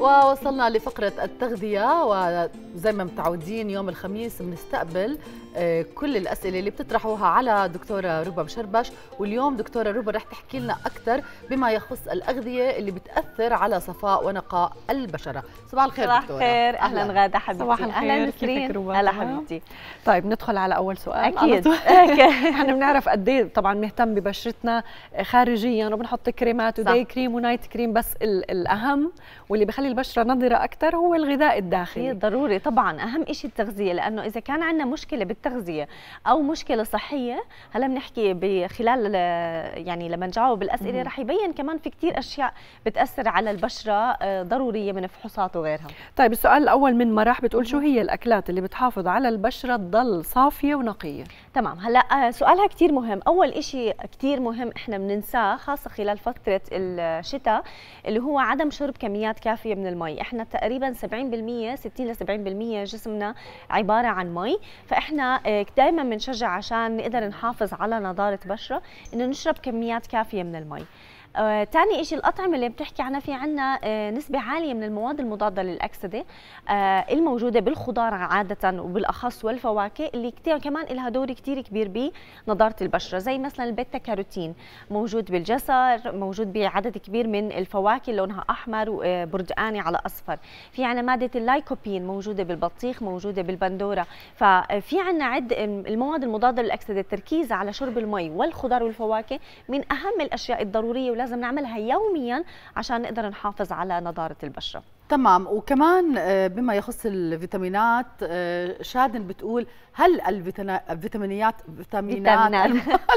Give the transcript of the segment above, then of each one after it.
ووصلنا لفقرة التغذية وزي ما متعودين يوم الخميس بنستقبل آه، كل الاسئله اللي بتطرحوها على دكتوره ربا مشربش واليوم دكتوره ربا رح تحكي لنا اكثر بما يخص الاغذيه اللي بتاثر على صفاء ونقاء البشره صباح الخير صباح دكتوره صباح اهلا, أهلا غاده حبيبتي صباح الخير اهلا نسرين هلا حبيبتي طيب ندخل على اول سؤال اكيد احنا بنعرف قد ايه طبعا بنهتم ببشرتنا خارجيا وبنحط كريمات وداي كريم ونايت كريم بس الاهم واللي بخلي البشره نضره اكثر هو الغذاء الداخلي ضروري طبعا اهم شيء التغذيه لانه اذا كان عندنا مشكله التغذيه او مشكله صحيه هلا بنحكي بخلال يعني لما نجاوب بالاسئله رح يبين كمان في كثير اشياء بتاثر على البشره آه، ضروريه من فحوصات وغيرها طيب السؤال الاول من مراح بتقول شو هي الاكلات اللي بتحافظ على البشره تضل صافيه ونقيه تمام هلا آه، سؤالها كثير مهم اول شيء كثير مهم احنا بننساه خاصه خلال فتره الشتاء اللي هو عدم شرب كميات كافيه من المي احنا تقريبا 70% 60 ل 70% جسمنا عباره عن مي فاحنا آه، دائما بنشجع عشان نقدر نحافظ على نضاره بشره انه نشرب كميات كافيه من المي آه، تاني شيء الأطعمة اللي بتحكي عنها في عنا آه، نسبة عالية من المواد المضادة للأكسدة آه، الموجودة بالخضار عادة وبالأخص والفواكه اللي كتير كمان لها دور كتير كبير بنضارة البشرة زي مثلا البيتا كاروتين موجود بالجسر موجود بعدد كبير من الفواكه لونها أحمر وبرتقاني آه، على أصفر في عنا مادة اللايكوبين موجودة بالبطيخ موجودة بالبندورة ففي آه، عنا عد المواد المضادة للأكسدة التركيز على شرب المي والخضار والفواكه من أهم الأشياء الضرورية ولازم نعملها يوميا عشان نقدر نحافظ على نضاره البشره تمام وكمان آه، بما يخص الفيتامينات آه، شادن بتقول هل الفيتامينات فيتامينات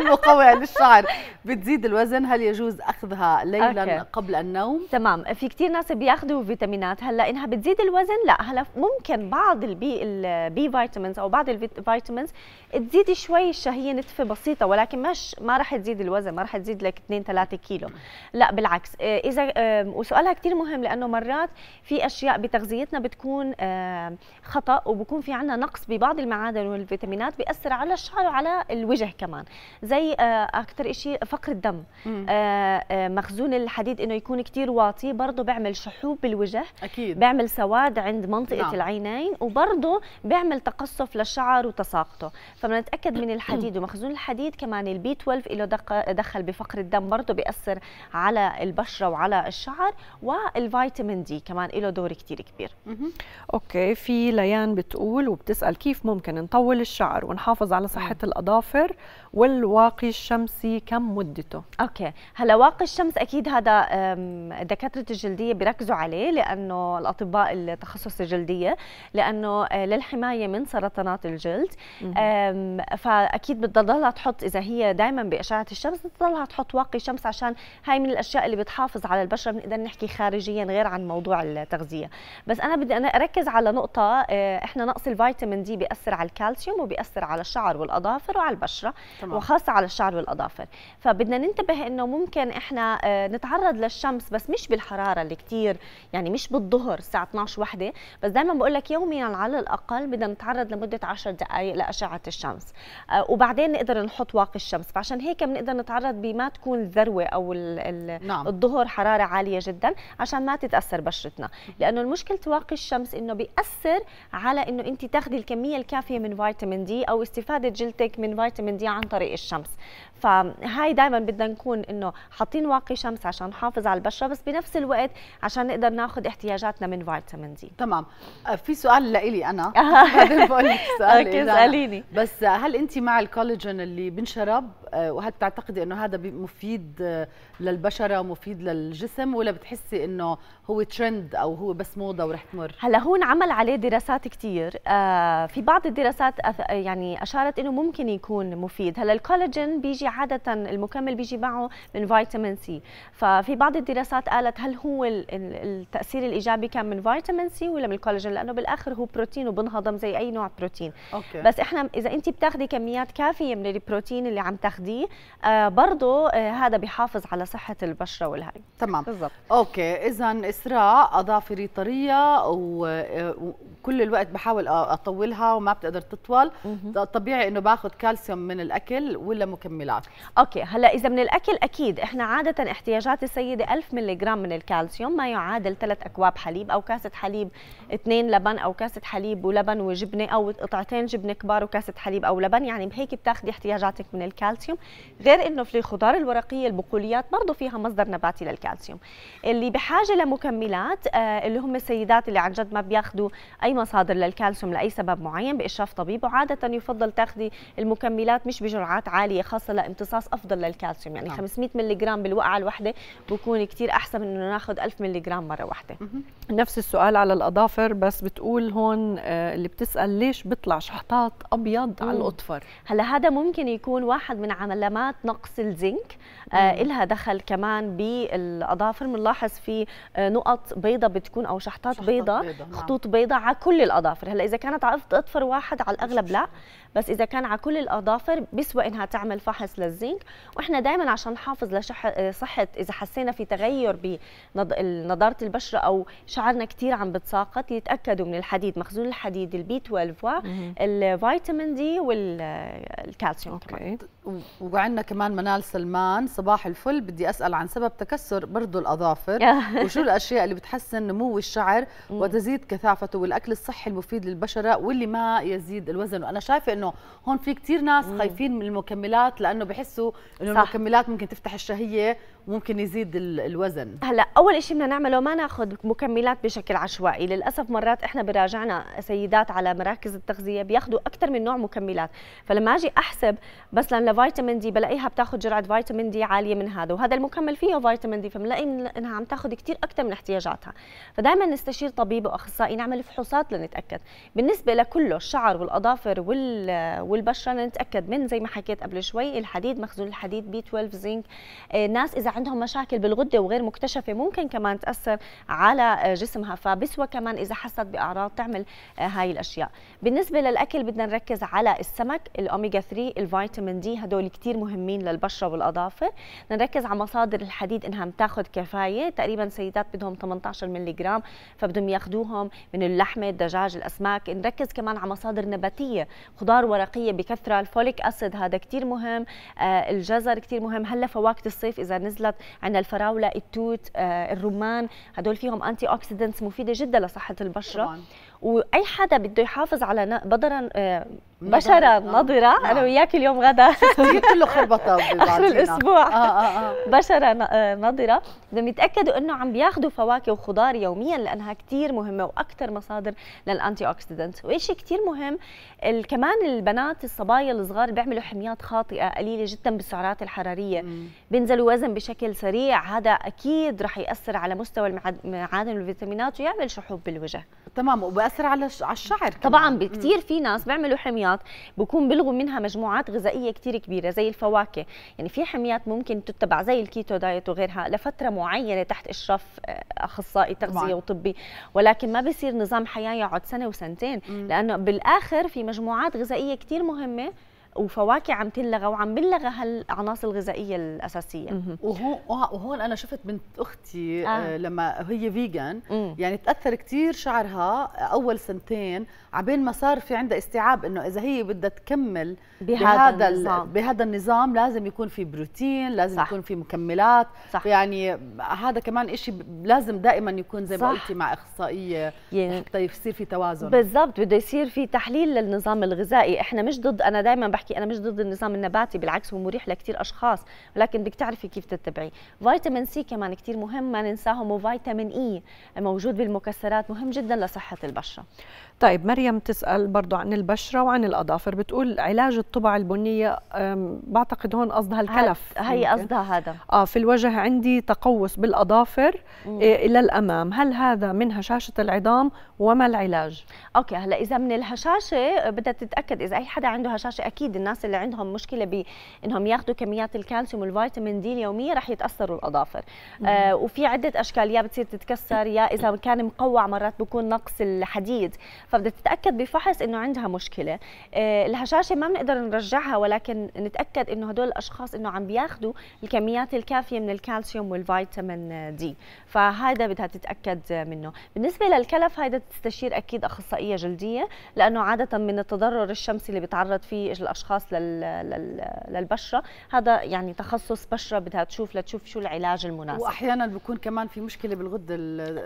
المقوية للشعر بتزيد الوزن هل يجوز أخذها ليلا أوكي. قبل النوم تمام في كثير ناس بياخذوا فيتامينات هلا إنها بتزيد الوزن لا هلا ممكن بعض البي, البي فيتامينز أو بعض الفيتامينز تزيد شوي الشهية نتفة بسيطة ولكن مش ما راح تزيد الوزن ما راح تزيد لك 2 3 كيلو لا بالعكس آه، إذا وسؤالها كثير مهم لأنه مرات في اشياء بتغذيتنا بتكون آه، خطا وبكون في عندنا نقص ببعض المعادن والفيتامينات بياثر على الشعر وعلى الوجه كمان زي آه، اكثر شيء فقر الدم آه، مخزون الحديد انه يكون كثير واطي برضه بيعمل شحوب بالوجه اكيد بيعمل سواد عند منطقه نعم. العينين وبرضه بيعمل تقصف للشعر وتساقطه فبنتاكد من الحديد ومخزون الحديد كمان البي 12 له دخل بفقر الدم برضه بياثر على البشره وعلى الشعر والفيتامين دي كمان له دور كتير كبير اوكي في ليان بتقول وبتسال كيف ممكن نطول الشعر ونحافظ على صحه مم. الاظافر والواقي الشمسي كم مدته اوكي هلا واقي الشمس اكيد هذا دكاتره الجلديه بيركزوا عليه لانه الاطباء التخصص الجلديه لانه آه، للحمايه من سرطانات الجلد فاكيد بتضلها تحط اذا هي دائما باشعه الشمس بتضلها تحط واقي شمس عشان هاي من الاشياء اللي بتحافظ على البشره بنقدر نحكي خارجيا غير عن موضوع التغذيه بس انا بدي انا اركز على نقطه آه، احنا نقص الفيتامين دي بياثر على الكالسيوم وبياثر على الشعر والاظافر وعلى البشره طبعا. وخاصه على الشعر والاظافر فبدنا ننتبه انه ممكن احنا آه، نتعرض للشمس بس مش بالحراره اللي كثير يعني مش بالظهر الساعه 12 وحده بس دائما بقول لك يوميا على الاقل بدنا نتعرض لمده 10 دقائق لاشعه الشمس آه، وبعدين نقدر نحط واقي الشمس فعشان هيك بنقدر نتعرض بما تكون الذروه او نعم. الظهر نعم. حراره عاليه جدا عشان ما تتاثر بشرتنا صحتنا لانه المشكله واقي الشمس انه بياثر على انه انت تاخذي الكميه الكافيه من فيتامين دي او استفاده جلدك من فيتامين دي عن طريق الشمس فهاي دائما بدنا نكون انه حاطين واقي شمس عشان نحافظ على البشره بس بنفس الوقت عشان نقدر ناخذ احتياجاتنا من فيتامين دي تمام آه، في سؤال لإلي انا بعدين بقول لك سؤال اساليني بس هل انت مع الكولاجين اللي بنشرب آه، وهل بتعتقدي انه هذا مفيد آه، للبشره مفيد للجسم ولا بتحسي انه هو ترند او هو بس موضه ورح تمر هلا هو انعمل عليه دراسات كثير آه، في بعض الدراسات يعني اشارت انه ممكن يكون مفيد هلا الكولاجين بيجي عاده المكمل بيجي معه من فيتامين سي ففي بعض الدراسات قالت هل هو التاثير الايجابي كان من فيتامين سي ولا من الكولاجين لانه بالاخر هو بروتين وبنهضم زي اي نوع بروتين أوكي. بس احنا اذا انت بتاخذي كميات كافيه من البروتين اللي عم تاخذي تاخذيه آه، برضه آه، هذا بحافظ على صحه البشره والهي تمام بالضبط اوكي اذا اسراء اظافري طريه وكل آه، الوقت بحاول اطولها وما بتقدر تطول طبيعي انه باخذ كالسيوم من الاكل ولا مكملات اوكي هلا اذا من الاكل اكيد احنا عاده احتياجات السيده 1000 ملغ من الكالسيوم ما يعادل ثلاث اكواب حليب او كاسه حليب اثنين لبن او كاسه حليب ولبن وجبنه او قطعتين جبنه كبار وكاسه حليب او لبن يعني بهيك بتاخذي احتياجاتك من الكالسيوم الكالسيوم غير انه في الخضار الورقيه البقوليات برضه فيها مصدر نباتي للكالسيوم اللي بحاجه لمكملات آه، اللي هم السيدات اللي عن جد ما بياخذوا اي مصادر للكالسيوم لاي سبب معين باشراف طبيب وعاده يفضل تاخذي المكملات مش بجرعات عاليه خاصه لامتصاص افضل للكالسيوم يعني 500 نعم. ملغ بالوقعه الواحده بكون كثير احسن من انه ناخذ 1000 ملغ مره واحده نفس السؤال على الاظافر بس بتقول هون آه، اللي بتسال ليش بيطلع شحطات ابيض على الاظفر هلا هذا ممكن يكون واحد من علامات نقص الزنك آه إلها دخل كمان بالاظافر بنلاحظ في آه، نقط بيضة بتكون او شحطات شحطات بيضة, بيضة نعم. خطوط نعم. بيضة على كل الاظافر هلا اذا كانت على اظفر واحد على الاغلب لا بس اذا كان على كل الاظافر بيسوى انها تعمل فحص للزنك واحنا دائما عشان نحافظ لصحة آه، اذا حسينا في تغير بنضارة البشرة او شعرنا كثير عم بتساقط يتاكدوا من الحديد مخزون الحديد البي 12 والفيتامين آه، دي والكالسيوم اوكي كمان. وعندنا كمان منال سلمان صباح الفل بدي اسال عن سبب تكسر برضو الاظافر وشو الاشياء اللي بتحسن نمو الشعر وتزيد كثافته والاكل الصحي المفيد للبشره واللي ما يزيد الوزن وانا شايفه انه هون في كثير ناس خايفين من المكملات لانه بحسوا انه المكملات ممكن تفتح الشهيه وممكن يزيد الوزن هلا اول شيء بدنا نعمله ما ناخذ مكملات بشكل عشوائي للاسف مرات احنا براجعنا سيدات على مراكز التغذيه بياخذوا اكثر من نوع مكملات فلما اجي احسب مثلا لفيتامين فيتامين دي بلاقيها بتاخذ جرعه فيتامين دي عاليه من هذا وهذا المكمل فيه فيتامين دي فبنلاقي انها عم تاخذ كثير اكثر من احتياجاتها فدائما نستشير طبيب واخصائي نعمل فحوصات لنتاكد بالنسبه لكله الشعر والاظافر والبشره نتاكد من زي ما حكيت قبل شوي الحديد مخزون الحديد بي 12 زنك ناس اذا عندهم مشاكل بالغده وغير مكتشفه ممكن كمان تاثر على آه، جسمها فبسوى كمان اذا حست باعراض تعمل آه، هاي الاشياء بالنسبه للاكل بدنا نركز على السمك الاوميجا 3 الفيتامين دي هدول هدول كثير مهمين للبشره والاظافر نركز على مصادر الحديد انها بتاخذ كفايه تقريبا سيدات بدهم 18 مللي جرام فبدهم ياخذوهم من اللحمه الدجاج الاسماك نركز كمان على مصادر نباتيه خضار ورقيه بكثره الفوليك اسيد هذا كثير مهم آه الجزر كثير مهم هلا فواكه الصيف اذا نزلت عندنا الفراوله التوت آه الرمان هدول فيهم انتي اوكسيدنتس مفيده جدا لصحه البشره طبعاً. واي حدا بده يحافظ على بدرا آه، بشره نضره آه. نعم. انا وياك اليوم غدا كله خربطه اخر الاسبوع آه آه آه. بشره نضره آه، بدهم يتاكدوا انه عم بياخذوا فواكه وخضار يوميا لانها كثير مهمه واكثر مصادر للانتي اوكسيدنت وشيء كثير مهم كمان البنات الصبايا الصغار بيعملوا حميات خاطئه قليله جدا بالسعرات الحراريه بينزلوا وزن بشكل سريع هذا اكيد رح ياثر على مستوى المعادن والفيتامينات ويعمل شحوب بالوجه تمام بتاثر على على الشعر طبعا بكثير في ناس بيعملوا حميات بكون بلغوا منها مجموعات غذائيه كثير كبيره زي الفواكه يعني في حميات ممكن تتبع زي الكيتو دايت وغيرها لفتره معينه تحت اشراف آه، اخصائي تغذيه وطبي ولكن ما بيصير نظام حياه يقعد سنه وسنتين لانه بالاخر في مجموعات غذائيه كثير مهمه وفواكه عم تلغى وعم بنلغى هالعناصر الغذائيه الاساسيه وهون وهون انا شفت بنت اختي آه. آه. لما هي فيجن يعني تاثر كثير شعرها اول سنتين عبين ما صار في عندها استيعاب انه اذا هي بدها تكمل بهذا بهذا النظام. بهذا النظام لازم يكون في بروتين لازم صح. يكون في مكملات صح. يعني هذا كمان شيء لازم دائما يكون زي ما قلتي مع اخصائيه يعني حتى يصير في توازن بالضبط بده يصير في تحليل للنظام الغذائي احنا مش ضد انا دائما بحكي انا مش ضد النظام النباتي بالعكس هو مريح لكثير اشخاص ولكن بدك تعرفي كيف تتبعي فيتامين سي كمان كثير مهم ما ننساهم وفيتامين اي موجود بالمكسرات مهم جدا لصحه البشره طيب مريم تسال برضو عن البشره وعن الاظافر بتقول علاج الطبع البنيه بعتقد هون قصدها الكلف هي قصدها هذا اه في الوجه عندي تقوس بالاظافر إيه الى الامام هل هذا من هشاشه العظام وما العلاج اوكي هلا اذا من الهشاشه بدها تتاكد اذا اي حدا عنده هشاشه اكيد اكيد الناس اللي عندهم مشكله بانهم ياخذوا كميات الكالسيوم والفيتامين دي اليوميه رح يتاثروا الاظافر آه وفي عده اشكال يا بتصير تتكسر يا اذا كان مقوع مرات بكون نقص الحديد فبدها تتاكد بفحص انه عندها مشكله آه الهشاشه ما بنقدر نرجعها ولكن نتاكد انه هدول الاشخاص انه عم بياخذوا الكميات الكافيه من الكالسيوم والفيتامين دي فهذا بدها تتاكد منه بالنسبه للكلف هذا تستشير اكيد اخصائيه جلديه لانه عاده من التضرر الشمسي اللي بيتعرض فيه الاشخاص الاشخاص للبشره هذا يعني تخصص بشره بدها تشوف لتشوف شو العلاج المناسب واحيانا بيكون كمان في مشكله بالغده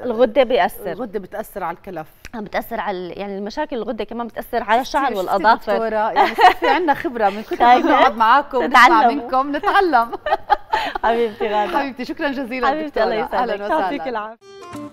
الغده بيأثر الغده بتاثر على الكلف بتاثر على يعني المشاكل الغده كمان بتاثر على الشعر والاظافر دكتوره يعني في عندنا خبره من كل ما طيب. بنقعد معاكم نسمع منكم نتعلم حبيبتي غاده حبيبتي شكرا جزيلا حبيبتي الله يسعدك يعطيك العافيه